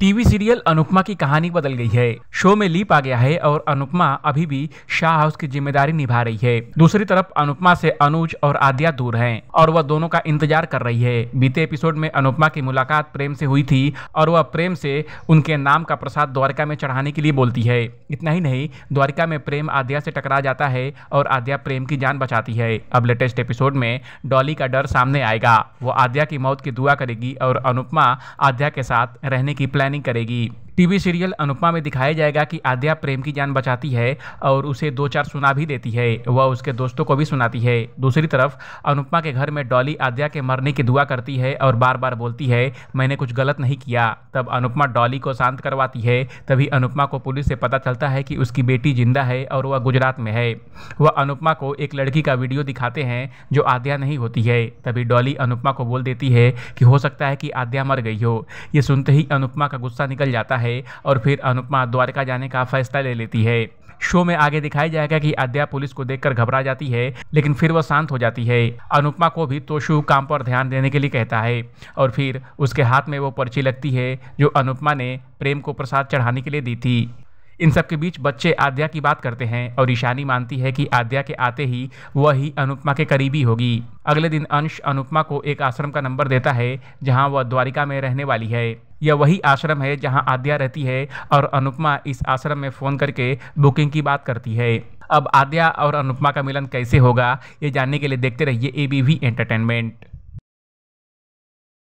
TV serial Anupama की कहानी बदल गई है शो में लीप आ गया है और अनुपमा अभी भी शाह हाउस की जिम्मेदारी निभा रही है दूसरी तरफ अनुपमा से अनुज और आद्या दूर हैं और वह दोनों का इंतजार कर रही है बीते एपिसोड में अनुपमा की मुलाकात प्रेम से हुई थी और वह प्रेम से उनके नाम का प्रसाद द्वारका में चढ़ाने के लिए बोलती है इतना ही नहीं द्वारका में प्रेम आद्या से टकरा जाता है और आद्या प्रेम की जान बचाती है अब लेटेस्ट एपिसोड में डॉली का डर सामने आएगा वो आद्या की मौत की दुआ करेगी और अनुपमा आद्या के साथ रहने की प्लान प्लानिंग करेगी टीवी सीरियल अनुपमा में दिखाया जाएगा कि आद्या प्रेम की जान बचाती है और उसे दो चार सुना भी देती है वह उसके दोस्तों को भी सुनाती है दूसरी तरफ अनुपमा के घर में डॉली आद्या के मरने की दुआ करती है और बार बार बोलती है मैंने कुछ गलत नहीं किया तब अनुपमा डॉली को शांत करवाती है तभी अनुपमा को पुलिस से पता चलता है कि उसकी बेटी जिंदा है और वह गुजरात में है वह अनुपमा को एक लड़की का वीडियो दिखाते हैं जो आद्या नहीं होती है तभी डॉली अनुपमा को बोल देती है कि हो सकता है कि आद्या मर गई हो ये सुनते ही अनुपमा का गुस्सा निकल जाता है है और फिर अनुपमा द्वारका जाने का फैसला ले लेती है शो में आगे दिखाया जाएगा कि आद्या पुलिस को देखकर घबरा जाती है लेकिन फिर वह शांत हो जाती है अनुपमा को भी तोशु काम पर ध्यान देने के लिए कहता है और फिर उसके हाथ में वो पर्ची लगती है जो अनुपमा ने प्रेम को प्रसाद चढ़ाने के लिए दी थी इन सब के बीच बच्चे आद्या की बात करते हैं और ईशानी मानती है कि आद्या के आते ही वह ही अनुपमा के करीबी होगी अगले दिन अंश अनुपमा को एक आश्रम का नंबर देता है जहां वह द्वारिका में रहने वाली है यह वही आश्रम है जहां आद्या रहती है और अनुपमा इस आश्रम में फ़ोन करके बुकिंग की बात करती है अब आद्या और अनुपमा का मिलन कैसे होगा ये जानने के लिए देखते रहिए ए बी वी एंटरटेनमेंट